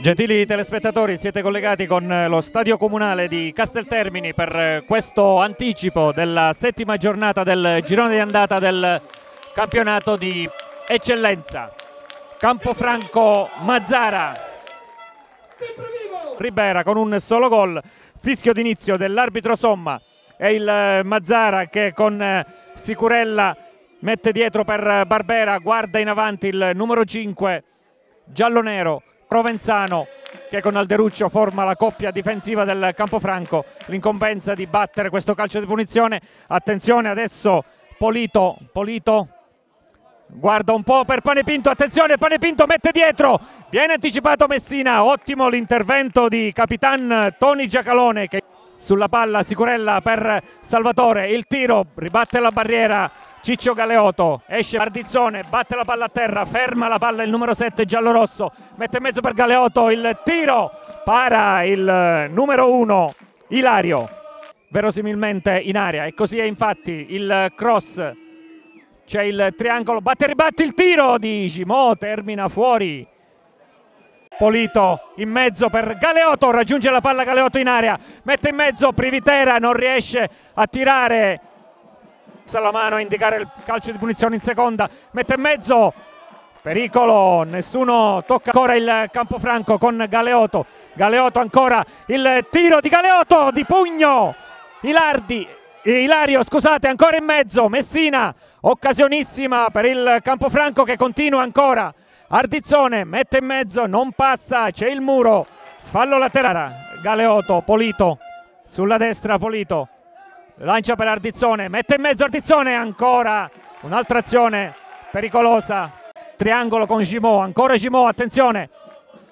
Gentili telespettatori, siete collegati con eh, lo stadio comunale di Casteltermini per eh, questo anticipo della settima giornata del girone di andata del campionato di eccellenza. Campofranco Mazzara, Ribera con un solo gol, fischio d'inizio dell'arbitro Somma e il eh, Mazzara che con Sicurella mette dietro per Barbera, guarda in avanti il numero 5 giallo-nero Provenzano che con Alderuccio forma la coppia difensiva del Campofranco, l'incompensa di battere questo calcio di punizione, attenzione adesso Polito, Polito guarda un po' per Panepinto, attenzione Panepinto mette dietro, viene anticipato Messina, ottimo l'intervento di Capitan Toni Giacalone che sulla palla Sicurella per Salvatore, il tiro ribatte la barriera Ciccio Galeotto, esce Bardizzone, batte la palla a terra, ferma la palla il numero 7 giallo-rosso, mette in mezzo per Galeotto il tiro, para il eh, numero 1 Ilario, verosimilmente in area e così è infatti il cross, c'è il triangolo, batte e ribatte il tiro di Gimò, termina fuori. Polito in mezzo per Galeotto, raggiunge la palla Galeotto in area, mette in mezzo Privitera, non riesce a tirare alza la mano a indicare il calcio di punizione in seconda, mette in mezzo, pericolo, nessuno tocca ancora il Campofranco con Galeotto, Galeotto ancora il tiro di Galeotto di pugno, Ilardi, Ilario scusate ancora in mezzo, Messina, occasionissima per il Campofranco che continua ancora, Ardizzone mette in mezzo, non passa, c'è il muro, fallo laterale, Galeotto, Polito, sulla destra Polito lancia per Ardizzone, mette in mezzo Ardizzone ancora, un'altra azione pericolosa, triangolo con Gimò, ancora Gimò, attenzione,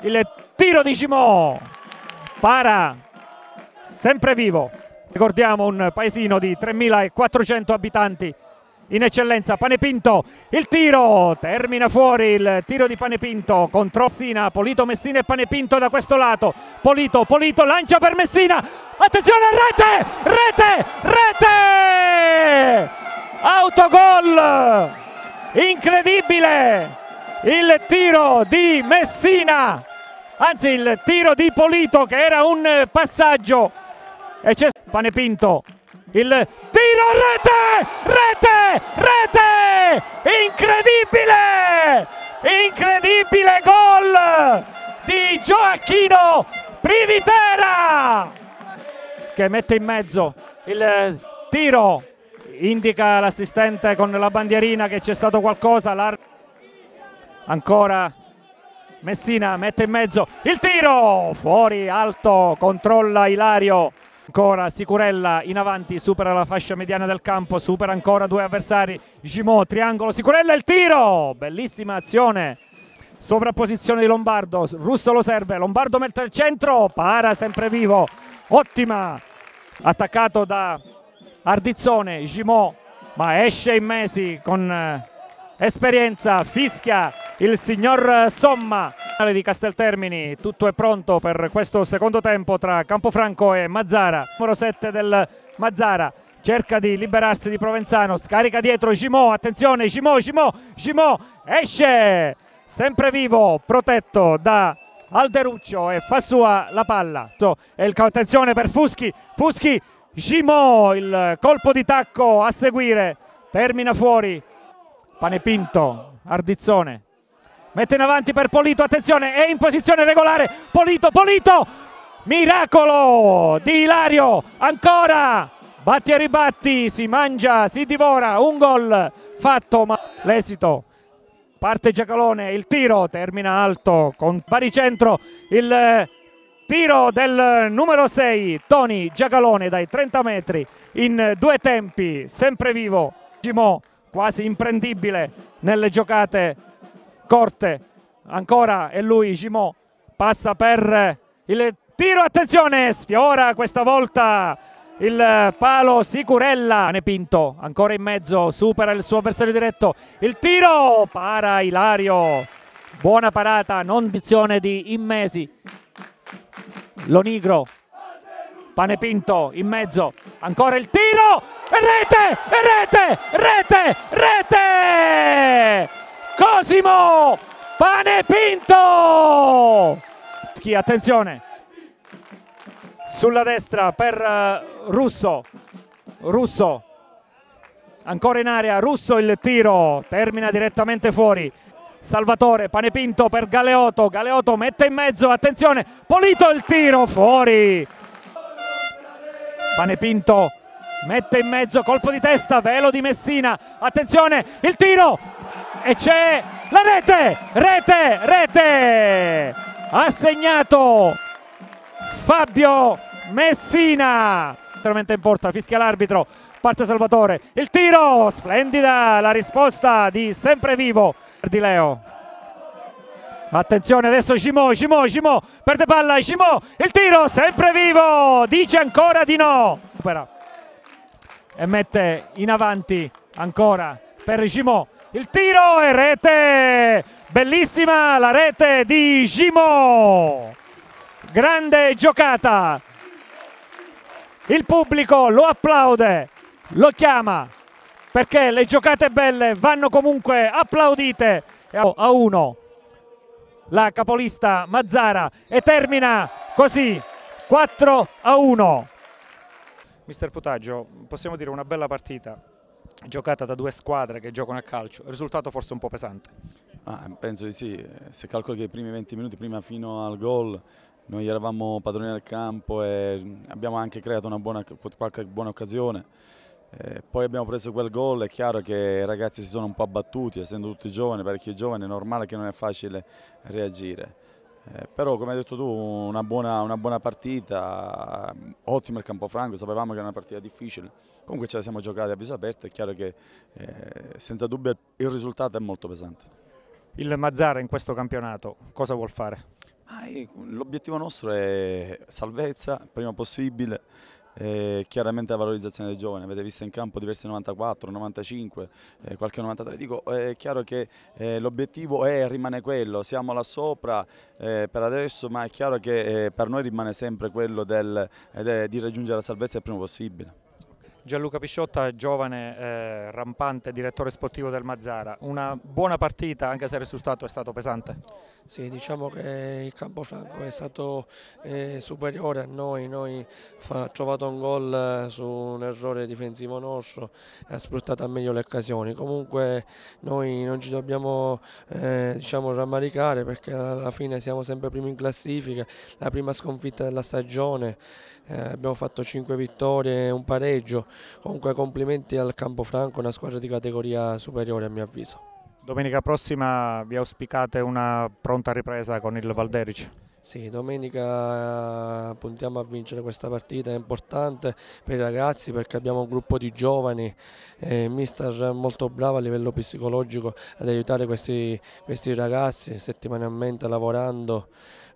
il tiro di Gimò, para, sempre vivo, ricordiamo un paesino di 3.400 abitanti in eccellenza Panepinto il tiro termina fuori il tiro di Panepinto contro Messina Polito Messina e Panepinto da questo lato Polito Polito lancia per Messina attenzione rete rete rete autogol incredibile il tiro di Messina anzi il tiro di Polito che era un passaggio e c'è Panepinto il tiro, rete, rete, rete! Incredibile! Incredibile gol di Gioacchino Privitera che mette in mezzo il tiro, indica l'assistente con la bandierina che c'è stato qualcosa, ancora Messina mette in mezzo il tiro, fuori alto, controlla Ilario ancora Sicurella in avanti, supera la fascia mediana del campo, supera ancora due avversari, Gimò, triangolo, Sicurella il tiro, bellissima azione, sovrapposizione di Lombardo, Russo lo serve, Lombardo mette il centro, para sempre vivo, ottima, attaccato da Ardizzone, Gimò, ma esce in Mesi con eh, esperienza, fischia, il signor Somma di Casteltermini tutto è pronto per questo secondo tempo tra Campofranco e Mazzara numero 7 del Mazzara cerca di liberarsi di Provenzano scarica dietro Gimò attenzione Gimò Gimò Gimò esce sempre vivo protetto da Alderuccio e fa sua la palla attenzione per Fuschi Fuschi Gimò il colpo di tacco a seguire termina fuori Panepinto Ardizzone mette in avanti per Polito, attenzione, è in posizione regolare, Polito, Polito, miracolo di Ilario, ancora, batti e ribatti, si mangia, si divora, un gol fatto, ma l'esito parte Giacalone, il tiro termina alto con baricentro, il eh, tiro del numero 6 Toni Giacalone dai 30 metri in due tempi, sempre vivo, quasi imprendibile nelle giocate Corte, ancora e lui Gimò passa per il tiro, attenzione, sfiora questa volta il palo Sicurella, ne Pinto ancora in mezzo, supera il suo avversario diretto, il tiro para Ilario, buona parata, non dizione di Immesi, Lonigro, Pane Pinto in mezzo, ancora il tiro, e rete, e rete, rete, rete! Cosimo Pane Pinto! Attenzione! Sulla destra per eh, Russo. Russo. Ancora in area, Russo il tiro, termina direttamente fuori. Salvatore, Panepinto per Galeotto, Galeotto mette in mezzo, attenzione, Polito il tiro, fuori. Panepinto mette in mezzo, colpo di testa, velo di Messina, attenzione, il tiro, e c'è la rete, rete, rete, ha segnato Fabio Messina, veramente in porta, fischia l'arbitro, parte Salvatore, il tiro, splendida la risposta di sempre vivo di Leo. Attenzione adesso Cimo, Cimo, Cimo, perde palla, Cimo, il tiro sempre vivo, dice ancora di no. E mette in avanti ancora per Cimo il tiro e rete, bellissima la rete di Gimo, grande giocata, il pubblico lo applaude, lo chiama perché le giocate belle vanno comunque applaudite a uno la capolista Mazzara e termina così 4 a 1 Mister Putaggio possiamo dire una bella partita giocata da due squadre che giocano a calcio, risultato forse un po' pesante. Ah, penso di sì, se calcoli che i primi 20 minuti prima fino al gol noi eravamo padroni del campo e abbiamo anche creato buona, qualche buona occasione. Eh, poi abbiamo preso quel gol, è chiaro che i ragazzi si sono un po' abbattuti, essendo tutti giovani, parecchi giovani, è normale che non è facile reagire eh, però come hai detto tu una buona, una buona partita, mm, ottimo il Campofranco, sapevamo che era una partita difficile, comunque ce la siamo giocati a viso aperto, è chiaro che eh, senza dubbio il risultato è molto pesante. Il Mazzara in questo campionato cosa vuol fare? Ah, l'obiettivo nostro è salvezza, prima possibile, eh, chiaramente la valorizzazione dei giovani, avete visto in campo diversi 94, 95, eh, qualche 93, dico eh, è chiaro che eh, l'obiettivo è e rimane quello, siamo là sopra eh, per adesso ma è chiaro che per noi rimane sempre quello del, di raggiungere la salvezza il prima possibile. Gianluca Pisciotta, giovane eh, rampante direttore sportivo del Mazzara, una buona partita anche se il risultato è stato pesante? Sì, diciamo che il Campofranco è stato eh, superiore a noi, noi ha trovato un gol eh, su un errore difensivo nostro e ha sfruttato al meglio le occasioni, comunque noi non ci dobbiamo eh, diciamo, rammaricare perché alla fine siamo sempre primi in classifica, la prima sconfitta della stagione, eh, abbiamo fatto 5 vittorie e un pareggio Comunque complimenti al Campofranco, una squadra di categoria superiore a mio avviso. Domenica prossima vi auspicate una pronta ripresa con il Valderici? Sì, domenica eh, puntiamo a vincere questa partita, è importante per i ragazzi perché abbiamo un gruppo di giovani, eh, mister molto bravo a livello psicologico ad aiutare questi, questi ragazzi settimanalmente lavorando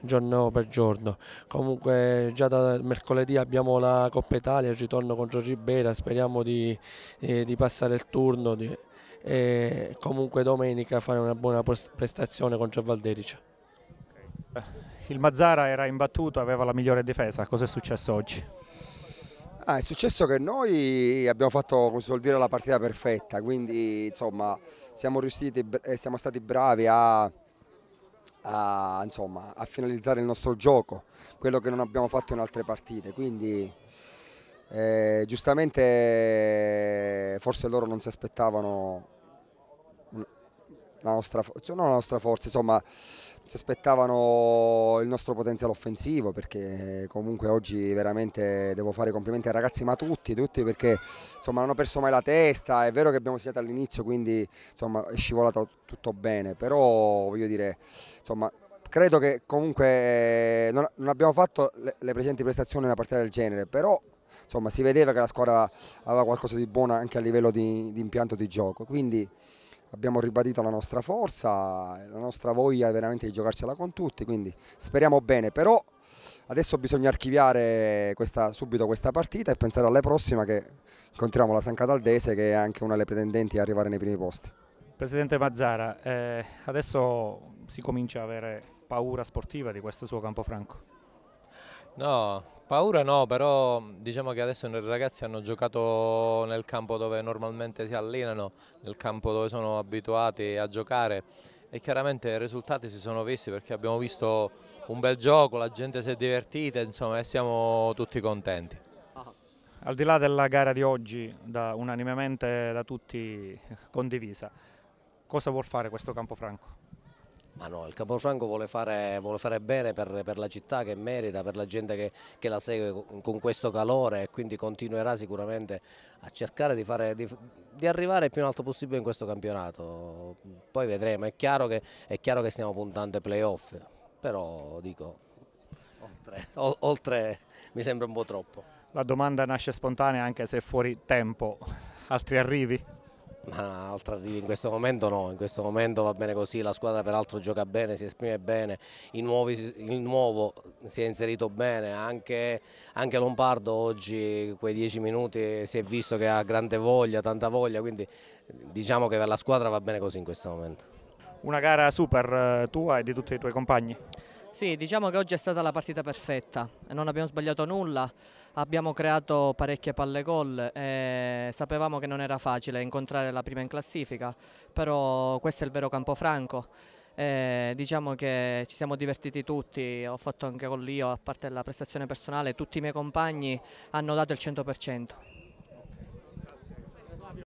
giorno per giorno. Comunque già da mercoledì abbiamo la Coppa Italia, il ritorno contro Ribera, speriamo di, eh, di passare il turno di, e comunque domenica fare una buona prestazione contro Valderice. Okay il Mazzara era imbattuto, aveva la migliore difesa, cosa è successo oggi? Ah, è successo che noi abbiamo fatto, come si vuol dire, la partita perfetta, quindi insomma siamo, riusciti, eh, siamo stati bravi a, a, insomma, a, finalizzare il nostro gioco, quello che non abbiamo fatto in altre partite, quindi eh, giustamente forse loro non si aspettavano la nostra, cioè, non la nostra forza, insomma si aspettavano il nostro potenziale offensivo perché comunque oggi veramente devo fare complimenti ai ragazzi ma tutti, tutti perché insomma non hanno perso mai la testa, è vero che abbiamo segnato all'inizio quindi insomma è scivolato tutto bene, però voglio dire insomma credo che comunque eh, non, non abbiamo fatto le, le presenti prestazioni in una partita del genere, però insomma si vedeva che la squadra aveva qualcosa di buono anche a livello di, di impianto di gioco, quindi abbiamo ribadito la nostra forza, la nostra voglia veramente di giocarcela con tutti, quindi speriamo bene, però adesso bisogna archiviare questa, subito questa partita e pensare alla prossima che incontriamo la San Cataldese che è anche una delle pretendenti a arrivare nei primi posti. Presidente Mazzara, eh, adesso si comincia ad avere paura sportiva di questo suo campo franco? No, paura no, però mm, diciamo che adesso i ragazzi hanno giocato nel campo dove normalmente si allenano, nel campo dove sono abituati a giocare e chiaramente i risultati si sono visti perché abbiamo visto un bel gioco, la gente si è divertita insomma, e siamo tutti contenti. Al di là della gara di oggi, da, unanimemente da tutti condivisa, cosa vuol fare questo Campo Franco? Ma no, il Capofranco vuole fare, vuole fare bene per, per, la città che merita, per la gente che, che, la segue con questo calore e quindi continuerà sicuramente a cercare di, fare, di, di arrivare il più in alto possibile in questo campionato. Poi vedremo, è chiaro che, è chiaro che stiamo puntando ai playoff, però dico, oltre, oltre mi sembra un po' troppo. La domanda nasce spontanea anche se è fuori tempo, altri arrivi? ma altra in questo momento no, in questo momento va bene così, la squadra peraltro gioca bene, si esprime bene, il nuovo, il nuovo si è inserito bene, anche, anche, Lombardo oggi quei dieci minuti si è visto che ha grande voglia, tanta voglia, quindi diciamo che per la squadra va bene così in questo momento. Una gara super eh, tua e di tutti i tuoi compagni? Sì, diciamo che oggi è stata la partita perfetta, non abbiamo sbagliato nulla, abbiamo creato parecchie palle gol e sapevamo che non era facile incontrare la prima in classifica, però questo è il vero Campofranco. E diciamo che ci siamo divertiti tutti, ho fatto anche con l'io, a parte la prestazione personale, tutti i miei compagni hanno dato il 100%.